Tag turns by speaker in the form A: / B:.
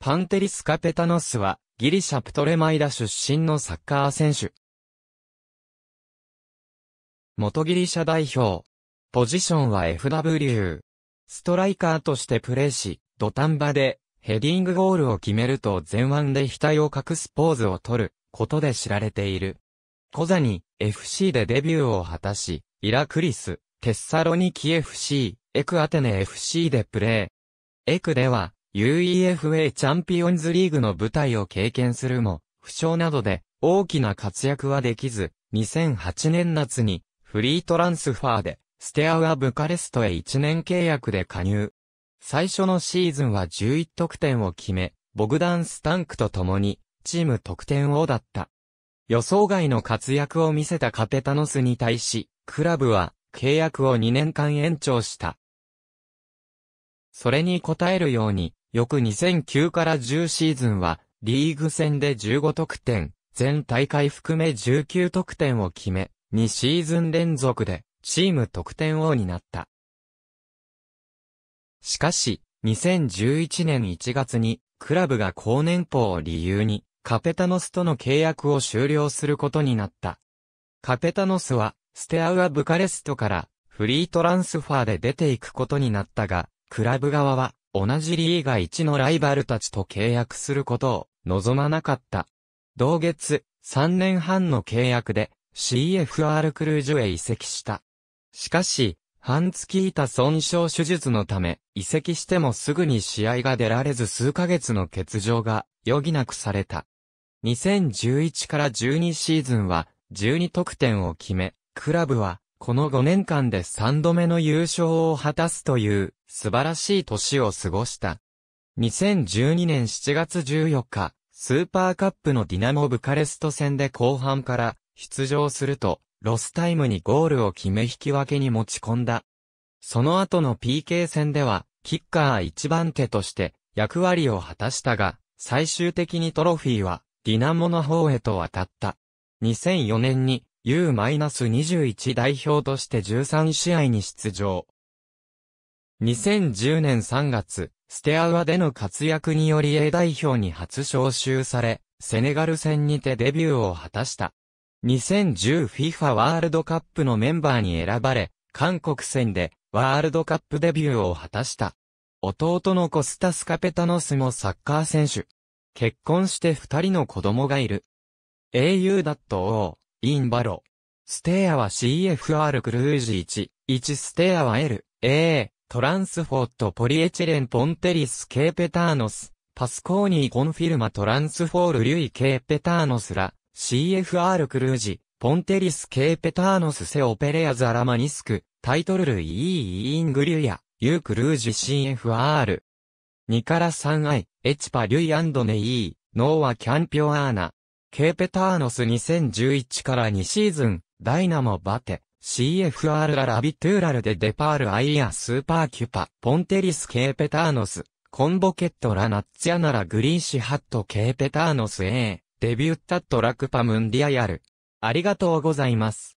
A: パンテリス・カペタノスは、ギリシャプトレマイダ出身のサッカー選手。元ギリシャ代表。ポジションは FW。ストライカーとしてプレーし、土壇場でヘディングゴールを決めると前腕で額を隠すポーズを取ることで知られている。コザに FC でデビューを果たし、イラクリス、テッサロニキ FC、エクアテネ FC でプレー。エクでは UEFA チャンピオンズリーグの舞台を経験するも、負傷などで大きな活躍はできず、2008年夏にフリートランスファーでステアウアブカレストへ1年契約で加入。最初のシーズンは11得点を決め、ボグダン・スタンクと共にチーム得点王だった。予想外の活躍を見せたカペタノスに対し、クラブは契約を2年間延長した。それに応えるように、翌2009から10シーズンは、リーグ戦で15得点、全大会含め19得点を決め、2シーズン連続で、チーム得点王になった。しかし、2011年1月に、クラブが高年俸を理由に、カペタノスとの契約を終了することになった。カペタノスは、ステアウア・ブカレストから、フリートランスファーで出ていくことになったが、クラブ側は、同じリーガ1のライバルたちと契約することを望まなかった。同月、3年半の契約で CFR クルージュへ移籍した。しかし、半月いた損傷手術のため、移籍してもすぐに試合が出られず数ヶ月の欠場が余儀なくされた。2011から12シーズンは12得点を決め、クラブはこの5年間で3度目の優勝を果たすという素晴らしい年を過ごした。2012年7月14日、スーパーカップのディナモブカレスト戦で後半から出場すると、ロスタイムにゴールを決め引き分けに持ち込んだ。その後の PK 戦では、キッカー一番手として役割を果たしたが、最終的にトロフィーはディナモの方へと渡った。2004年に U-21 代表として13試合に出場。2010年3月、ステアウアでの活躍により A 代表に初招集され、セネガル戦にてデビューを果たした。2010FIFA ワールドカップのメンバーに選ばれ、韓国戦でワールドカップデビューを果たした。弟のコスタスカペタノスもサッカー選手。結婚して二人の子供がいる。au だと王、インバロ。ステアは CFR クルージ1、1ステアは L、A、トランスフォートポリエチレンポンテリスケーペターノス、パスコーニーコンフィルマトランスフォールリュイケーペターノスラ、CFR クルージ、ポンテリスケーペターノスセオペレアザラマニスク、タイトル類 E イイングリュヤ、ユークルージ CFR。2から3イ、エチパリュイアンドネイー、ノーアキャンピオアーナ。ケーペターノス2011から2シーズン、ダイナモバテ。CFR ララビトゥーラルでデパールアイアスーパーキュパ、ポンテリスケーペターノス、コンボケットラナッツヤナラグリーシハットケーペターノス A、デビュッタトラクパムンディアヤル。ありがとうございます。